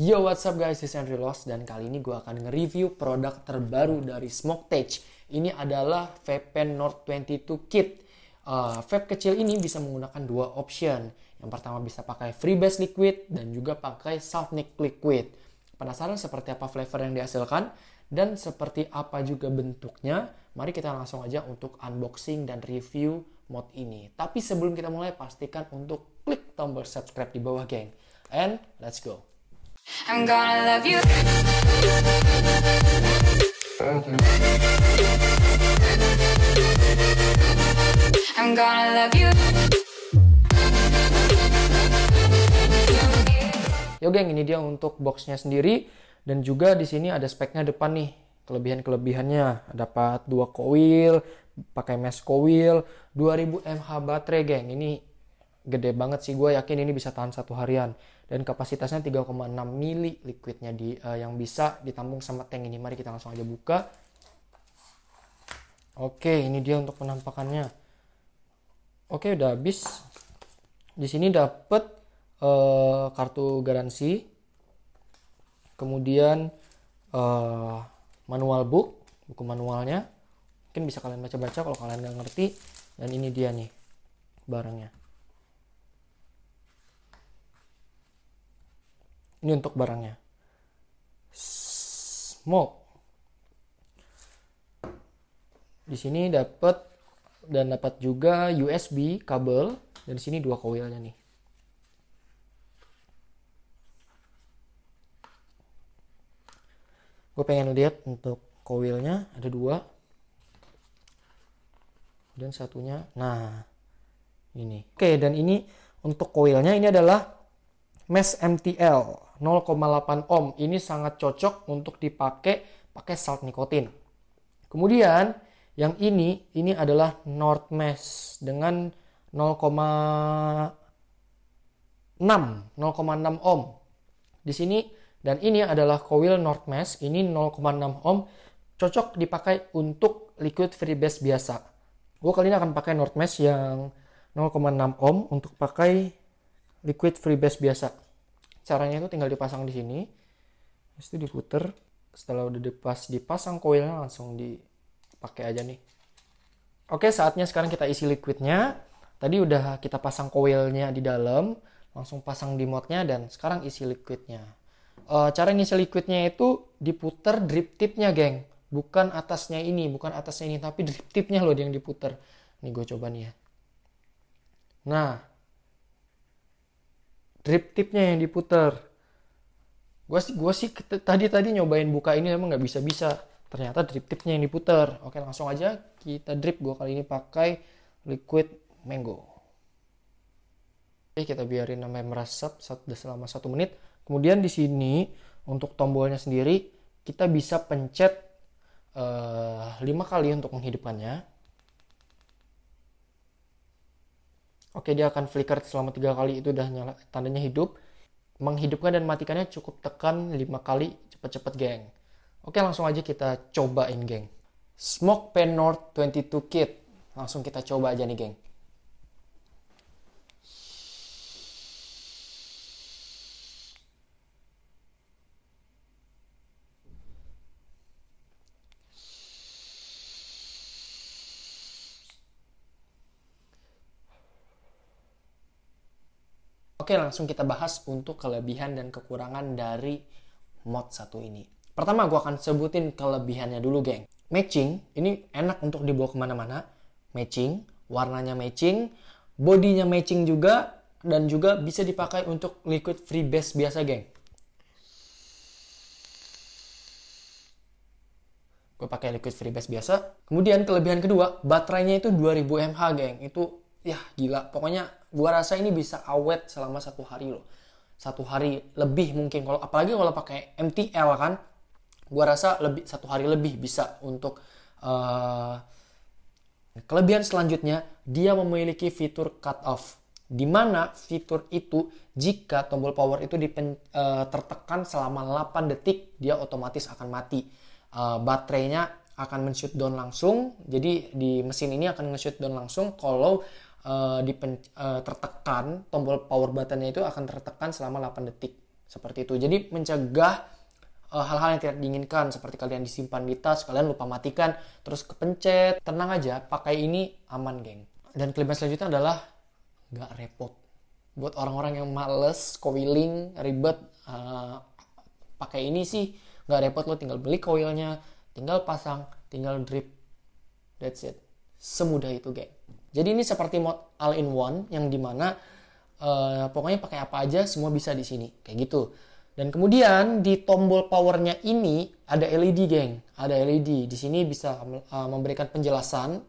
Yo what's up guys, this is Andrew Lost dan kali ini gue akan nge-review produk terbaru dari Smoketech. Ini adalah vape pen Nord 22 Kit. Uh, vape kecil ini bisa menggunakan dua option. Yang pertama bisa pakai Freebase Liquid dan juga pakai Sulfonic Liquid. Penasaran seperti apa flavor yang dihasilkan dan seperti apa juga bentuknya? Mari kita langsung aja untuk unboxing dan review mod ini. Tapi sebelum kita mulai pastikan untuk klik tombol subscribe di bawah geng. And let's go. I'm gonna love you. I'm gonna love you. Yo geng, ini dia untuk boxnya sendiri dan juga di sini ada speknya depan nih. Kelebihan-kelebihannya dapat dua coil, pakai mesh coil, 2000 mAh baterai geng. Ini gede banget sih gue yakin ini bisa tahan satu harian dan kapasitasnya 3,6 mili liquidnya di uh, yang bisa ditampung sama tank ini mari kita langsung aja buka oke ini dia untuk penampakannya oke udah habis di sini dapat uh, eh, kartu garansi kemudian uh, manual book buku manualnya mungkin bisa kalian baca-baca kalau kalian nggak ngerti dan ini dia nih barangnya Ini untuk barangnya. Smoke. Di sini dapat dan dapat juga USB kabel dan di sini dua koilnya nih. Gue pengen lihat untuk koilnya ada dua dan satunya nah ini oke dan ini untuk koilnya ini adalah mesh MTL 0,8 ohm. Ini sangat cocok untuk dipakai pakai salt nikotin. Kemudian yang ini ini adalah Mesh dengan 0,6 0,6 ohm. Di sini dan ini adalah coil Mesh, ini 0,6 ohm cocok dipakai untuk liquid free base biasa. Gue kali ini akan pakai Mesh yang 0,6 ohm untuk pakai liquid free base biasa caranya itu tinggal dipasang di sini terus itu diputer setelah udah dipas dipasang koilnya langsung dipakai aja nih oke saatnya sekarang kita isi liquidnya tadi udah kita pasang koilnya di dalam langsung pasang di modnya dan sekarang isi liquidnya e, cara ngisi liquidnya itu diputer drip tipnya geng bukan atasnya ini bukan atasnya ini tapi drip tipnya loh yang diputer nih gue coba nih ya nah drip tipnya yang diputer gue sih gue sih tadi tadi nyobain buka ini emang nggak bisa bisa ternyata drip tipnya yang diputer oke langsung aja kita drip gue kali ini pakai liquid mango oke kita biarin namanya meresap selama satu menit kemudian di sini untuk tombolnya sendiri kita bisa pencet eh, lima uh, kali untuk menghidupkannya oke dia akan flicker selama tiga kali itu udah nyala tandanya hidup menghidupkan dan matikannya cukup tekan lima kali cepet-cepet geng oke langsung aja kita cobain geng smoke pen north 22 kit langsung kita coba aja nih geng Oke, langsung kita bahas untuk kelebihan dan kekurangan dari mod satu ini. Pertama, gue akan sebutin kelebihannya dulu, geng. Matching, ini enak untuk dibawa kemana-mana. Matching, warnanya matching, bodinya matching juga, dan juga bisa dipakai untuk liquid free base biasa, geng. Gue pakai liquid free base biasa. Kemudian kelebihan kedua, baterainya itu 2000 mAh, geng. Itu, ya gila. Pokoknya gua rasa ini bisa awet selama satu hari loh satu hari lebih mungkin kalau apalagi kalau pakai MTL kan gua rasa lebih satu hari lebih bisa untuk uh, kelebihan selanjutnya dia memiliki fitur cut off di mana fitur itu jika tombol power itu dipen, uh, tertekan selama 8 detik dia otomatis akan mati uh, baterainya akan men-shoot down langsung jadi di mesin ini akan nge-shoot down langsung kalau uh, dipen, uh, tertekan tombol power buttonnya itu akan tertekan selama 8 detik seperti itu jadi mencegah hal eh, hal-hal yang tidak diinginkan seperti kalian disimpan di tas kalian lupa matikan terus kepencet tenang aja pakai ini aman geng dan kelebihan selanjutnya adalah nggak repot buat orang-orang yang males coiling ribet uh, pakai ini sih nggak repot lo tinggal beli coilnya tinggal pasang tinggal drip that's it semudah itu geng jadi ini seperti mod all-in-one yang dimana uh, pokoknya pakai apa aja semua bisa di sini kayak gitu. Dan kemudian di tombol powernya ini ada LED geng, ada LED. Di sini bisa uh, memberikan penjelasan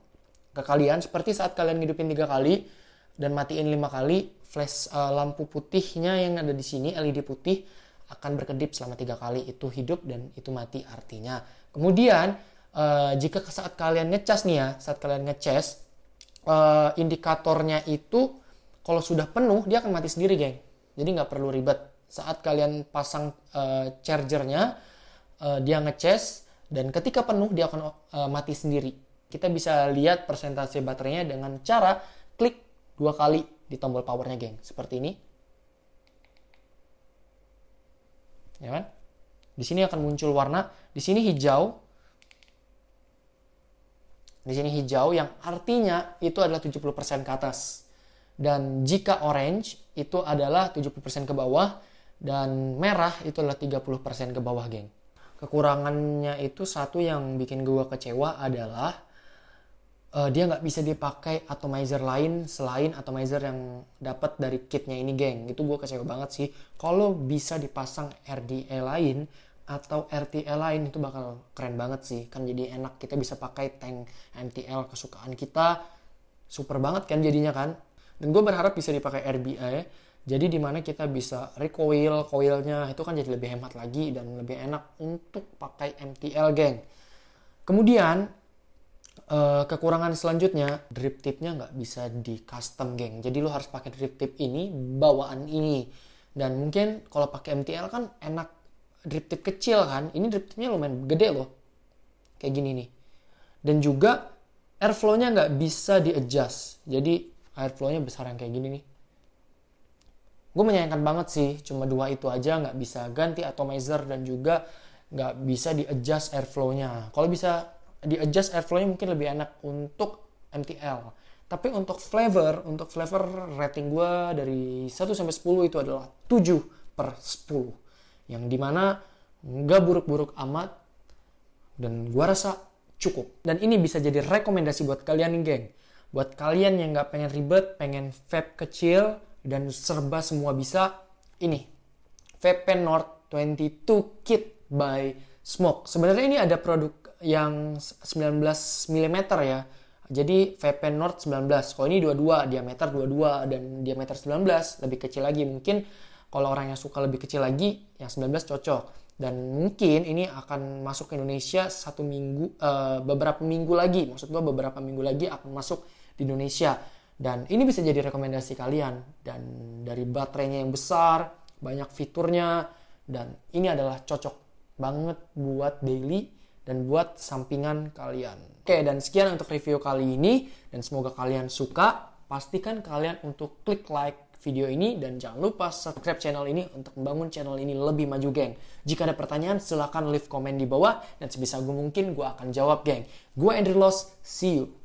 ke kalian seperti saat kalian hidupin tiga kali dan matiin lima kali flash uh, lampu putihnya yang ada di sini LED putih akan berkedip selama tiga kali itu hidup dan itu mati artinya. Kemudian uh, jika saat kalian ngecas nih ya, saat kalian ngecas uh, indikatornya itu kalau sudah penuh dia akan mati sendiri geng jadi nggak perlu ribet saat kalian pasang uh, chargernya uh, dia ngecas dan ketika penuh dia akan uh, mati sendiri kita bisa lihat persentase baterainya dengan cara klik dua kali di tombol powernya geng seperti ini ya kan di sini akan muncul warna di sini hijau di sini hijau yang artinya itu adalah 70% ke atas. Dan jika orange itu adalah 70% ke bawah dan merah itu adalah 30% ke bawah, geng. Kekurangannya itu satu yang bikin gue kecewa adalah uh, dia nggak bisa dipakai atomizer lain selain atomizer yang dapat dari kitnya ini geng itu gue kecewa banget sih kalau bisa dipasang RDA e lain atau RTL lain itu bakal keren banget sih kan jadi enak kita bisa pakai tank MTL kesukaan kita super banget kan jadinya kan dan gue berharap bisa dipakai RBI jadi dimana kita bisa recoil coilnya itu kan jadi lebih hemat lagi dan lebih enak untuk pakai MTL geng kemudian Uh, kekurangan selanjutnya drip tipnya nggak bisa di custom geng jadi lo harus pakai drip tip ini bawaan ini dan mungkin kalau pakai MTL kan enak drip tip kecil kan ini drip tipnya lumayan gede loh kayak gini nih dan juga airflow-nya nggak bisa di adjust jadi airflow-nya besar yang kayak gini nih gue menyayangkan banget sih cuma dua itu aja nggak bisa ganti atomizer dan juga nggak bisa di adjust airflow-nya kalau bisa di adjust airflow-nya mungkin lebih enak untuk MTL tapi untuk flavor, untuk flavor rating gue dari 1 sampai 10 itu adalah 7 per 10 yang dimana nggak buruk-buruk amat dan gua rasa cukup dan ini bisa jadi rekomendasi buat kalian nih geng buat kalian yang nggak pengen ribet pengen vape kecil dan serba semua bisa ini vape North 22 Kit by Smoke sebenarnya ini ada produk yang 19 mm ya jadi VP North 19 kalau ini 22 diameter 22 dan diameter 19 lebih kecil lagi mungkin kalau orang yang suka lebih kecil lagi, yang 19 cocok. Dan mungkin ini akan masuk ke Indonesia satu minggu, e, beberapa minggu lagi. Maksud gue beberapa minggu lagi akan masuk di Indonesia. Dan ini bisa jadi rekomendasi kalian. Dan dari baterainya yang besar, banyak fiturnya. Dan ini adalah cocok banget buat daily dan buat sampingan kalian. Oke, dan sekian untuk review kali ini. Dan semoga kalian suka. Pastikan kalian untuk klik like video ini dan jangan lupa subscribe channel ini untuk membangun channel ini lebih maju geng. Jika ada pertanyaan silahkan leave komen di bawah dan sebisa gue mungkin gue akan jawab geng. Gue Andrew Los, see you.